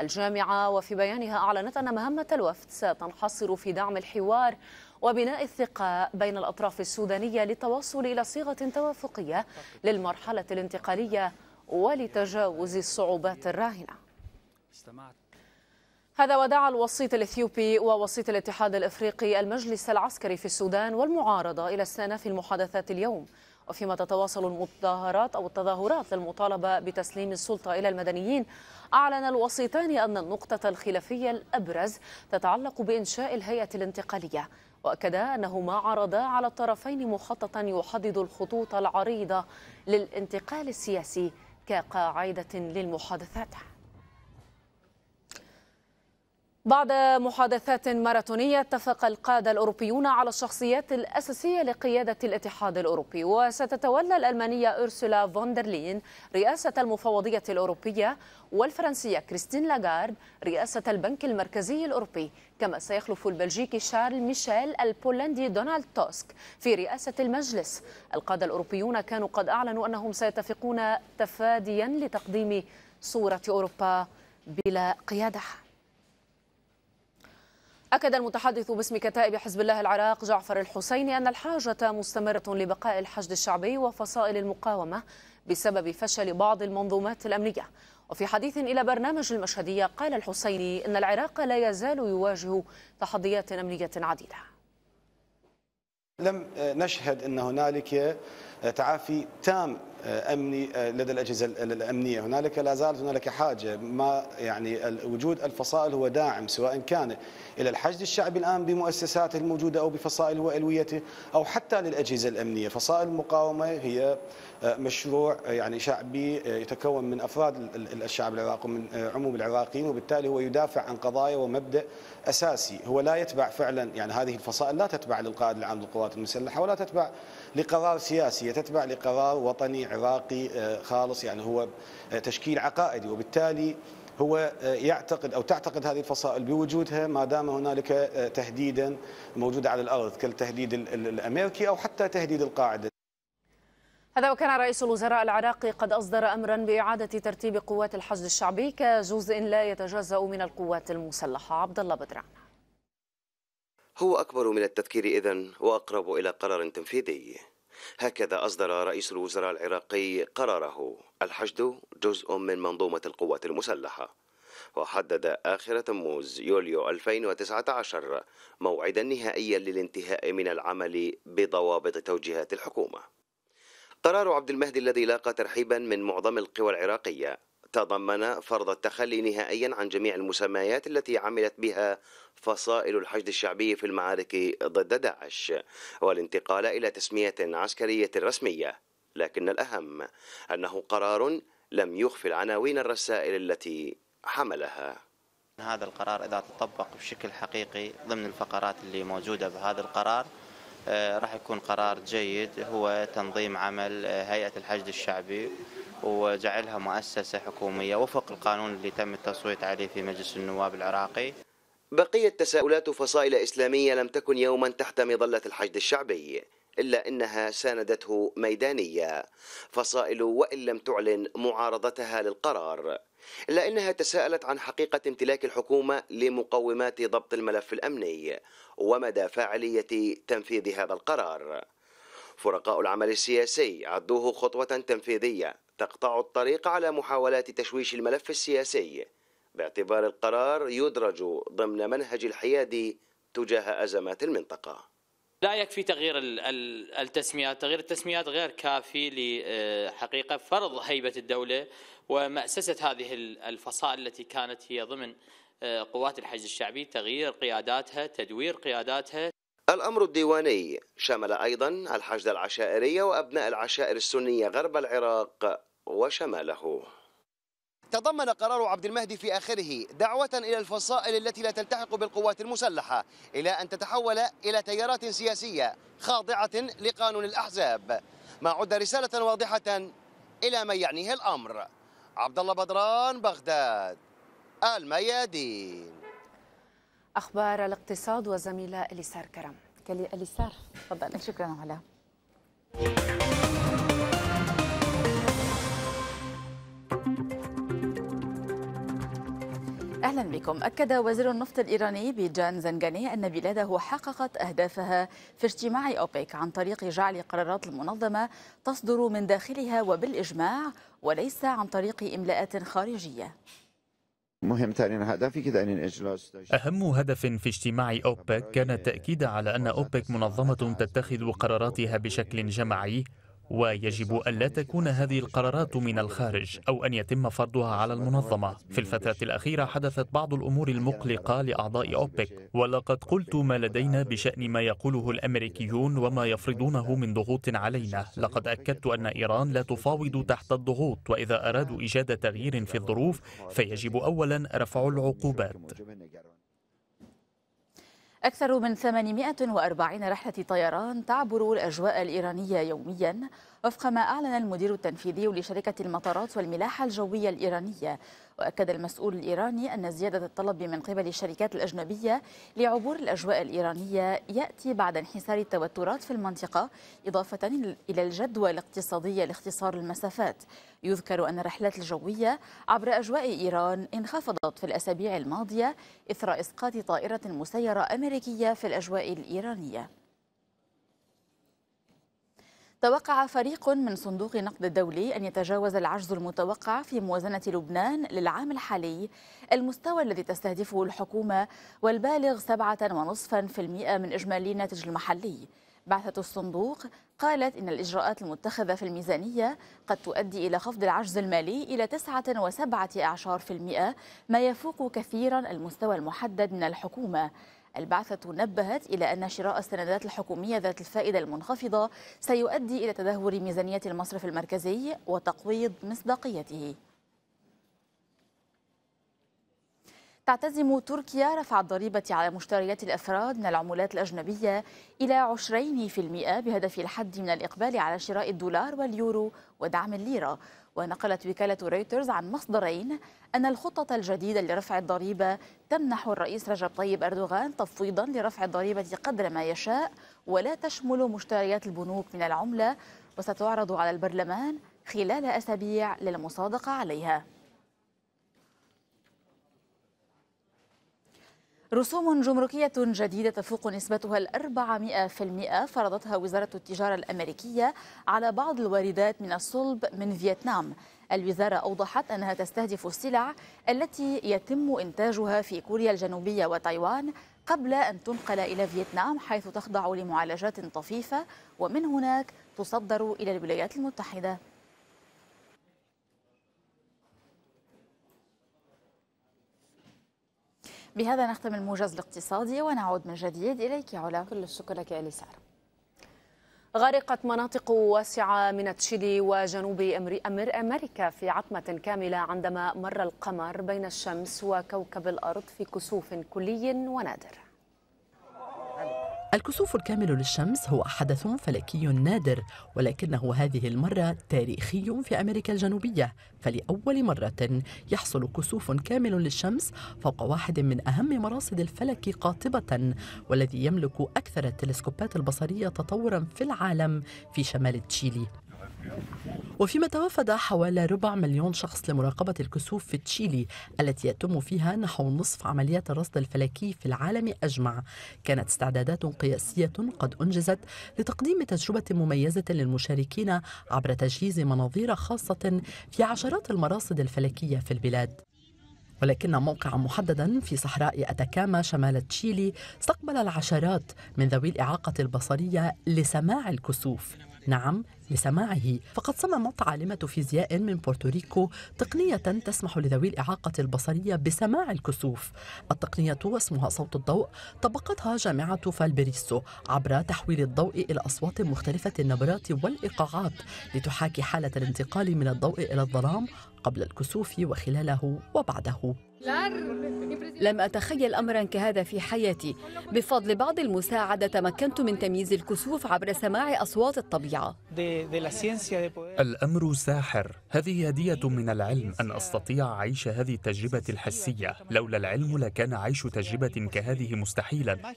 الجامعة وفي بيانها أعلنت أن مهمة الوفد ستنحصر في دعم الحوار وبناء الثقة بين الأطراف السودانية للتوصل إلى صيغة توافقية للمرحلة الانتقالية ولتجاوز الصعوبات الراهنة هذا ودعا الوسيط الإثيوبي ووسيط الاتحاد الإفريقي المجلس العسكري في السودان والمعارضة إلى استئناف المحادثات اليوم وفيما تتواصل المظاهرات أو التظاهرات للمطالبة بتسليم السلطة إلى المدنيين أعلن الوسيطان أن النقطة الخلافية الأبرز تتعلق بإنشاء الهيئة الانتقالية وأكدا أنهما عرضا على الطرفين مخططا يحدد الخطوط العريضة للانتقال السياسي كقاعدة للمحادثات بعد محادثات ماراثونية اتفق القادة الأوروبيون على الشخصيات الأساسية لقيادة الاتحاد الأوروبي وستتولى الألمانية أرسولا فوندرلين رئاسة المفوضية الأوروبية والفرنسية كريستين لاغارد رئاسة البنك المركزي الأوروبي كما سيخلف البلجيكي شارل ميشيل البولندي دونالد توسك في رئاسة المجلس القادة الأوروبيون كانوا قد أعلنوا أنهم سيتفقون تفاديا لتقديم صورة أوروبا بلا قيادة أكد المتحدث باسم كتائب حزب الله العراق جعفر الحسيني أن الحاجة مستمرة لبقاء الحشد الشعبي وفصائل المقاومة بسبب فشل بعض المنظومات الأمنية وفي حديث إلى برنامج المشهدية قال الحسيني أن العراق لا يزال يواجه تحديات أمنية عديدة لم نشهد أن هنالك تعافي تام آه، امني آه، لدى الاجهزه الامنيه، هنالك لا زالت هنالك حاجه ما يعني وجود الفصائل هو داعم سواء كان الى الحشد الشعبي الان بمؤسساته الموجوده او بفصائل والويته او حتى للاجهزه الامنيه، فصائل المقاومه هي آه، مشروع يعني شعبي يتكون من افراد الشعب العراقي ومن عموم العراقيين وبالتالي هو يدافع عن قضايا ومبدا اساسي، هو لا يتبع فعلا يعني هذه الفصائل لا تتبع للقائد العام للقوات المسلحه ولا تتبع لقرار سياسي تتبع لقرار وطني عراقي آه، خالص يعني هو آه، تشكيل عقائدي وبالتالي هو آه، يعتقد او تعتقد هذه الفصائل بوجودها ما دام هنالك تهديدا موجودا على الارض كالتهديد الامريكي او حتى تهديد القاعده هذا وكان رئيس الوزراء العراقي قد أصدر أمرا بإعادة ترتيب قوات الحشد الشعبي كجزء لا يتجزأ من القوات المسلحة عبد الله بدران هو أكبر من التذكير إذا وأقرب إلى قرار تنفيذي هكذا أصدر رئيس الوزراء العراقي قراره الحشد جزء من منظومة القوات المسلحة وحدد آخر تموز يوليو 2019 موعدا نهائيا للانتهاء من العمل بضوابط توجيهات الحكومة قرار عبد المهدي الذي لاقى ترحيبا من معظم القوى العراقية تضمن فرض التخلي نهائيا عن جميع المسميات التي عملت بها فصائل الحشد الشعبي في المعارك ضد داعش والانتقال إلى تسمية عسكرية رسمية لكن الأهم أنه قرار لم يخفي العناوين الرسائل التي حملها هذا القرار إذا تطبق بشكل حقيقي ضمن الفقرات اللي موجودة بهذا القرار آه، راح يكون قرار جيد هو تنظيم عمل آه، هيئة الحشد الشعبي وجعلها مؤسسة حكومية وفق القانون اللي تم التصويت عليه في مجلس النواب العراقي بقيت تساؤلات فصائل إسلامية لم تكن يوما تحت مظلة الحشد الشعبي إلا أنها ساندته ميدانية فصائل وإن لم تعلن معارضتها للقرار إلا أنها تساءلت عن حقيقة امتلاك الحكومة لمقومات ضبط الملف الأمني ومدى فاعلية تنفيذ هذا القرار فرقاء العمل السياسي عدوه خطوة تنفيذية تقطع الطريق على محاولات تشويش الملف السياسي باعتبار القرار يدرج ضمن منهج الحياد تجاه أزمات المنطقة لا يكفي تغيير التسميات تغيير التسميات غير كافي لحقيقة فرض هيبة الدولة ومأسسة هذه الفصائل التي كانت هي ضمن آه، قوات الحج الشعبي تغيير قياداتها تدوير قياداتها الأمر الديواني شمل أيضا الحشد العشائرية وأبناء العشائر السنية غرب العراق وشماله تضمن قرار عبد المهدي في آخره دعوة إلى الفصائل التي لا تلتحق بالقوات المسلحة إلى أن تتحول إلى تيارات سياسية خاضعة لقانون الأحزاب ما عد رسالة واضحة إلى من يعنيه الأمر عبد الله بدران بغداد الميادين أخبار الاقتصاد وزميلة إليسار كرم إليسار تفضل شكرا على بكم أكد وزير النفط الإيراني بيجان زنجاني أن بلاده حققت أهدافها في اجتماع أوبيك عن طريق جعل قرارات المنظمة تصدر من داخلها وبالإجماع وليس عن طريق إملاءات خارجية أهم هدف في اجتماع أوبك كان التأكيد على أن أوبك منظمة تتخذ قراراتها بشكل جماعي ويجب ألا تكون هذه القرارات من الخارج أو أن يتم فرضها على المنظمة في الفترة الأخيرة حدثت بعض الأمور المقلقة لأعضاء أوبك ولقد قلت ما لدينا بشأن ما يقوله الأمريكيون وما يفرضونه من ضغوط علينا لقد أكدت أن إيران لا تفاوض تحت الضغوط وإذا أرادوا إيجاد تغيير في الظروف فيجب أولا رفع العقوبات أكثر من 840 رحلة طيران تعبر الأجواء الإيرانية يوميا وفق ما أعلن المدير التنفيذي لشركة المطارات والملاحة الجوية الإيرانية وأكد المسؤول الإيراني أن زيادة الطلب من قبل الشركات الأجنبية لعبور الأجواء الإيرانية يأتي بعد انحسار التوترات في المنطقة إضافة إلى الجدوى الاقتصادية لاختصار المسافات يذكر أن الرحلات الجوية عبر أجواء إيران انخفضت في الأسابيع الماضية إثر إسقاط طائرة مسيرة أمريكية في الأجواء الإيرانية توقع فريق من صندوق النقد الدولي أن يتجاوز العجز المتوقع في موازنة لبنان للعام الحالي المستوى الذي تستهدفه الحكومة والبالغ 7.5% من إجمالي الناتج المحلي بعثة الصندوق قالت إن الإجراءات المتخذة في الميزانية قد تؤدي إلى خفض العجز المالي إلى 9.7% ما يفوق كثيرا المستوى المحدد من الحكومة البعثة نبهت إلى أن شراء السندات الحكومية ذات الفائدة المنخفضة سيؤدي إلى تدهور ميزانية المصرف المركزي وتقويض مصداقيته تعتزم تركيا رفع الضريبة على مشتريات الأفراد من العملات الأجنبية إلى 20% بهدف الحد من الإقبال على شراء الدولار واليورو ودعم الليرة ونقلت وكالة رويترز عن مصدرين أن الخطة الجديدة لرفع الضريبة تمنح الرئيس رجب طيب أردوغان تفويضا لرفع الضريبة قدر ما يشاء ولا تشمل مشتريات البنوك من العملة وستعرض على البرلمان خلال أسابيع للمصادقة عليها رسوم جمركية جديدة تفوق نسبتها الأربعمائة في المئة فرضتها وزارة التجارة الأمريكية على بعض الواردات من الصلب من فيتنام الوزارة أوضحت أنها تستهدف السلع التي يتم إنتاجها في كوريا الجنوبية وتايوان قبل أن تنقل إلى فيتنام حيث تخضع لمعالجات طفيفة ومن هناك تصدر إلى الولايات المتحدة بهذا نختم الموجز الاقتصادي ونعود من جديد إليك علا كل الشكر لك يا سعر غرقت مناطق واسعة من تشيلي وجنوب أمريكا في عتمة كاملة عندما مر القمر بين الشمس وكوكب الأرض في كسوف كلي ونادر الكسوف الكامل للشمس هو حدث فلكي نادر ولكنه هذه المرة تاريخي في أمريكا الجنوبية فلأول مرة يحصل كسوف كامل للشمس فوق واحد من أهم مراصد الفلك قاطبة والذي يملك أكثر التلسكوبات البصرية تطورا في العالم في شمال تشيلي وفيما توافد حوالي ربع مليون شخص لمراقبة الكسوف في تشيلي التي يتم فيها نحو نصف عمليات الرصد الفلكي في العالم أجمع كانت استعدادات قياسية قد أنجزت لتقديم تجربة مميزة للمشاركين عبر تجهيز مناظير خاصة في عشرات المراصد الفلكية في البلاد ولكن موقعا محددا في صحراء أتاكاما شمال تشيلي استقبل العشرات من ذوي الإعاقة البصرية لسماع الكسوف نعم لسماعه فقد صممت عالمة فيزياء من بورتوريكو تقنية تسمح لذوي الإعاقة البصرية بسماع الكسوف التقنية واسمها صوت الضوء طبقتها جامعة فالبريسو عبر تحويل الضوء إلى أصوات مختلفة النبرات والإيقاعات لتحاكي حالة الانتقال من الضوء إلى الظلام قبل الكسوف وخلاله وبعده لم أتخيل أمرا كهذا في حياتي بفضل بعض المساعدة تمكنت من تمييز الكسوف عبر سماع أصوات الطبيعة الأمر ساحر هذه هدية من العلم أن أستطيع عيش هذه التجربة الحسية لولا العلم لكان عيش تجربة كهذه مستحيلا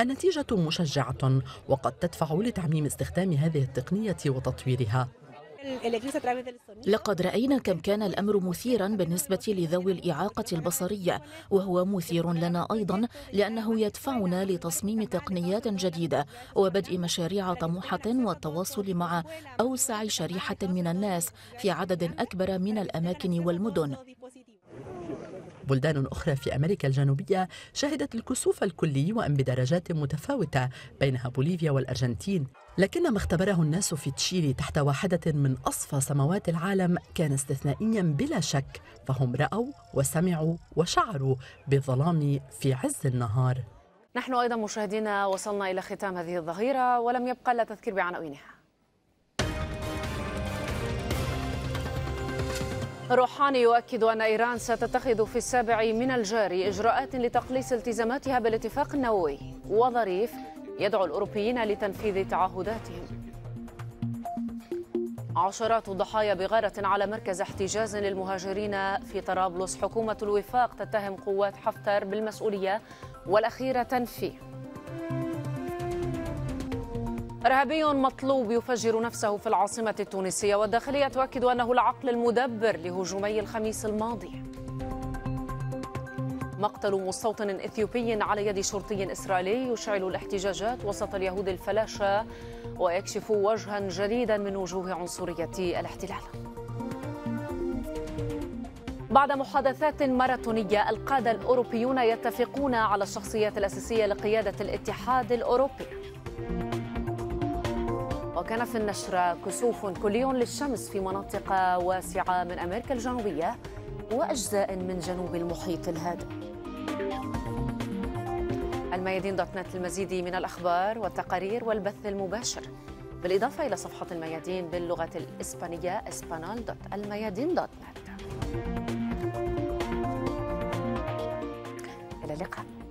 النتيجة مشجعة وقد تدفع لتعميم استخدام هذه التقنية وتطويرها لقد رأينا كم كان الأمر مثيرا بالنسبة لذوي الإعاقة البصرية وهو مثير لنا أيضا لأنه يدفعنا لتصميم تقنيات جديدة وبدء مشاريع طموحة والتواصل مع أوسع شريحة من الناس في عدد أكبر من الأماكن والمدن بلدان أخرى في أمريكا الجنوبية شهدت الكسوف الكلي وأن بدرجات متفاوتة بينها بوليفيا والأرجنتين لكن ما اختبره الناس في تشيلي تحت واحدة من أصفى سموات العالم كان استثنائيا بلا شك فهم رأوا وسمعوا وشعروا بالظلام في عز النهار نحن أيضا مشاهدينا وصلنا إلى ختام هذه الظهيرة ولم يبقى إلا تذكير بعناوينها روحاني يؤكد أن إيران ستتخذ في السابع من الجاري إجراءات لتقليص التزاماتها بالاتفاق النووي وظريف يدعو الأوروبيين لتنفيذ تعهداتهم عشرات الضحايا بغارة على مركز احتجاز للمهاجرين في طرابلس حكومة الوفاق تتهم قوات حفتر بالمسؤولية والأخيرة تنفيه إرهابي مطلوب يفجر نفسه في العاصمة التونسية والداخلية تؤكد أنه العقل المدبر لهجومي الخميس الماضي مقتل مستوطن إثيوبي على يد شرطي إسرائيلي يشعل الاحتجاجات وسط اليهود الفلاشة ويكشف وجها جديدا من وجوه عنصرية الاحتلال بعد محادثات ماراثونية القادة الأوروبيون يتفقون على الشخصيات الأساسية لقيادة الاتحاد الأوروبي وكان في النشرة كسوف كلي للشمس في مناطق واسعة من أمريكا الجنوبية وأجزاء من جنوب المحيط الهادئ الميادين دوت نت للمزيد من الأخبار والتقارير والبث المباشر بالإضافة إلى صفحة الميادين باللغة الإسبانية اسبانال دوت الميادين دوت نت إلى اللقاء